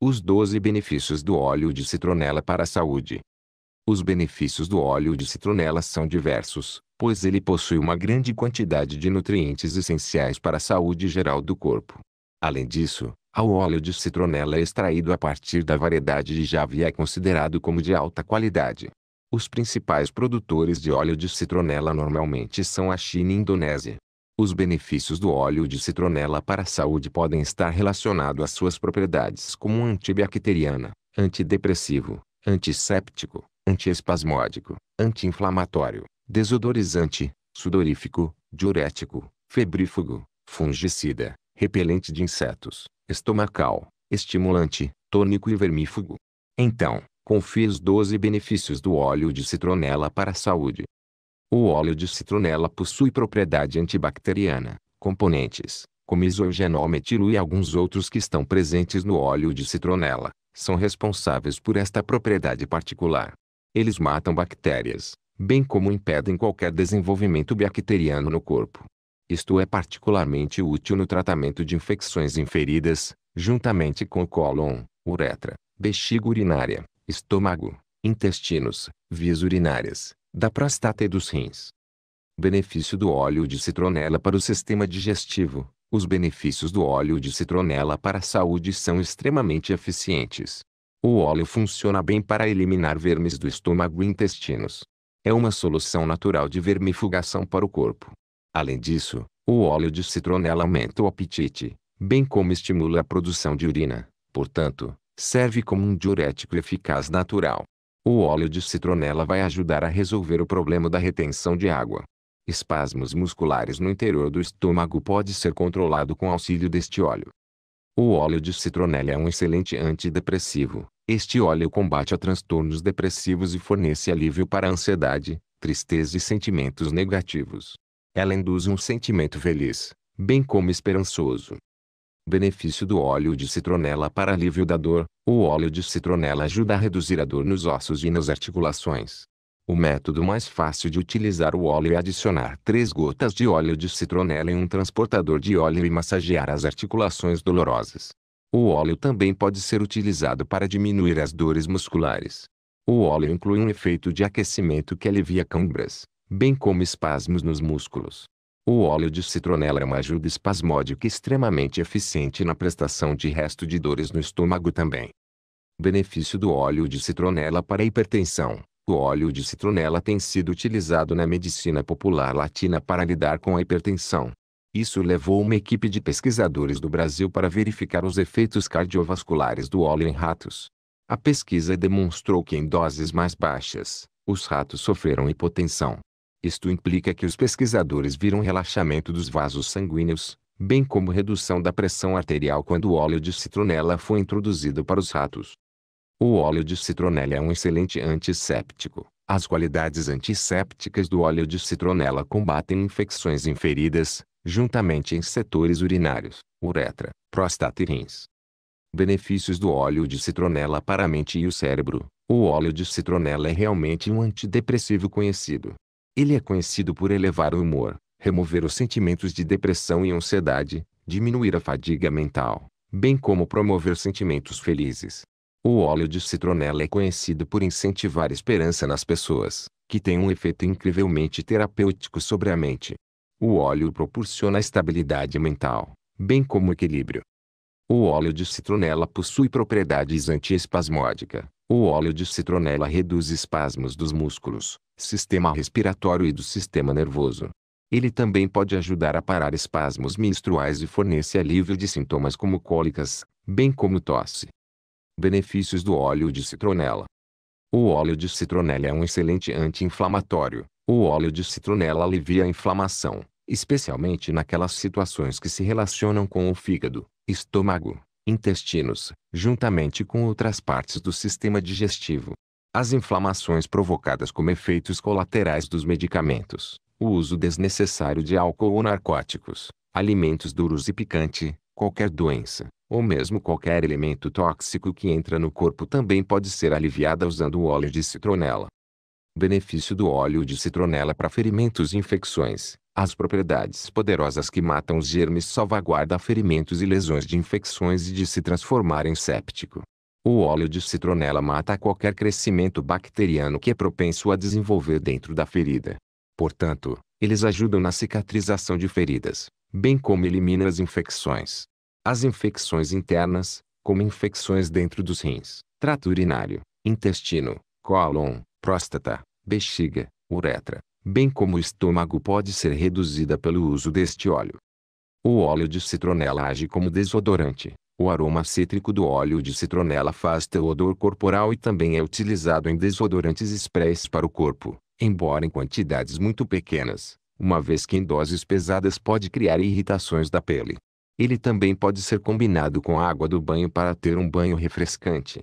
Os 12 benefícios do óleo de citronela para a saúde. Os benefícios do óleo de citronela são diversos, pois ele possui uma grande quantidade de nutrientes essenciais para a saúde geral do corpo. Além disso, o óleo de citronela é extraído a partir da variedade de Java e é considerado como de alta qualidade. Os principais produtores de óleo de citronela normalmente são a China e a Indonésia. Os benefícios do óleo de citronela para a saúde podem estar relacionados às suas propriedades como antibacteriana, antidepressivo, antisséptico, antiespasmódico, anti-inflamatório, desodorizante, sudorífico, diurético, febrífugo, fungicida, repelente de insetos, estomacal, estimulante, tônico e vermífugo. Então, confie os 12 benefícios do óleo de citronela para a saúde. O óleo de citronela possui propriedade antibacteriana. Componentes, como isogenol metilo e alguns outros que estão presentes no óleo de citronela, são responsáveis por esta propriedade particular. Eles matam bactérias, bem como impedem qualquer desenvolvimento bacteriano no corpo. Isto é particularmente útil no tratamento de infecções inferidas, juntamente com o cólon, uretra, bexiga urinária, estômago, intestinos, vias urinárias, da prostata e dos rins. Benefício do óleo de citronela para o sistema digestivo. Os benefícios do óleo de citronela para a saúde são extremamente eficientes. O óleo funciona bem para eliminar vermes do estômago e intestinos. É uma solução natural de vermifugação para o corpo. Além disso, o óleo de citronela aumenta o apetite, bem como estimula a produção de urina. Portanto, serve como um diurético eficaz natural. O óleo de citronela vai ajudar a resolver o problema da retenção de água. Espasmos musculares no interior do estômago pode ser controlado com auxílio deste óleo. O óleo de citronela é um excelente antidepressivo. Este óleo combate a transtornos depressivos e fornece alívio para a ansiedade, tristeza e sentimentos negativos. Ela induz um sentimento feliz, bem como esperançoso. Benefício do óleo de citronela para alívio da dor. O óleo de citronela ajuda a reduzir a dor nos ossos e nas articulações. O método mais fácil de utilizar o óleo é adicionar 3 gotas de óleo de citronela em um transportador de óleo e massagear as articulações dolorosas. O óleo também pode ser utilizado para diminuir as dores musculares. O óleo inclui um efeito de aquecimento que alivia câimbras, bem como espasmos nos músculos. O óleo de citronela é uma ajuda espasmódica extremamente eficiente na prestação de resto de dores no estômago também. Benefício do óleo de citronela para a hipertensão. O óleo de citronela tem sido utilizado na medicina popular latina para lidar com a hipertensão. Isso levou uma equipe de pesquisadores do Brasil para verificar os efeitos cardiovasculares do óleo em ratos. A pesquisa demonstrou que em doses mais baixas, os ratos sofreram hipotensão, isto implica que os pesquisadores viram relaxamento dos vasos sanguíneos, bem como redução da pressão arterial quando o óleo de citronela foi introduzido para os ratos. O óleo de citronela é um excelente antisséptico. As qualidades antissépticas do óleo de citronela combatem infecções inferidas, juntamente em setores urinários, uretra, próstata e rins. Benefícios do óleo de citronela para a mente e o cérebro. O óleo de citronela é realmente um antidepressivo conhecido. Ele é conhecido por elevar o humor, remover os sentimentos de depressão e ansiedade, diminuir a fadiga mental, bem como promover sentimentos felizes. O óleo de citronela é conhecido por incentivar esperança nas pessoas, que tem um efeito incrivelmente terapêutico sobre a mente. O óleo proporciona estabilidade mental, bem como equilíbrio. O óleo de citronela possui propriedades antiespasmódica, o óleo de citronela reduz espasmos dos músculos, sistema respiratório e do sistema nervoso. Ele também pode ajudar a parar espasmos menstruais e fornece alívio de sintomas como cólicas, bem como tosse. Benefícios do óleo de citronela. O óleo de citronela é um excelente anti-inflamatório. O óleo de citronela alivia a inflamação, especialmente naquelas situações que se relacionam com o fígado, estômago, intestinos, juntamente com outras partes do sistema digestivo. As inflamações provocadas como efeitos colaterais dos medicamentos, o uso desnecessário de álcool ou narcóticos, alimentos duros e picante, qualquer doença, ou mesmo qualquer elemento tóxico que entra no corpo também pode ser aliviada usando o óleo de citronela benefício do óleo de citronela para ferimentos e infecções. As propriedades poderosas que matam os germes salvaguarda ferimentos e lesões de infecções e de se transformar em séptico. O óleo de citronela mata qualquer crescimento bacteriano que é propenso a desenvolver dentro da ferida. Portanto, eles ajudam na cicatrização de feridas, bem como eliminam as infecções. As infecções internas, como infecções dentro dos rins, trato urinário, intestino, cólon, próstata, bexiga, uretra, bem como o estômago pode ser reduzida pelo uso deste óleo. O óleo de citronela age como desodorante. O aroma cítrico do óleo de citronela faz o odor corporal e também é utilizado em desodorantes sprays para o corpo, embora em quantidades muito pequenas, uma vez que em doses pesadas pode criar irritações da pele. Ele também pode ser combinado com a água do banho para ter um banho refrescante.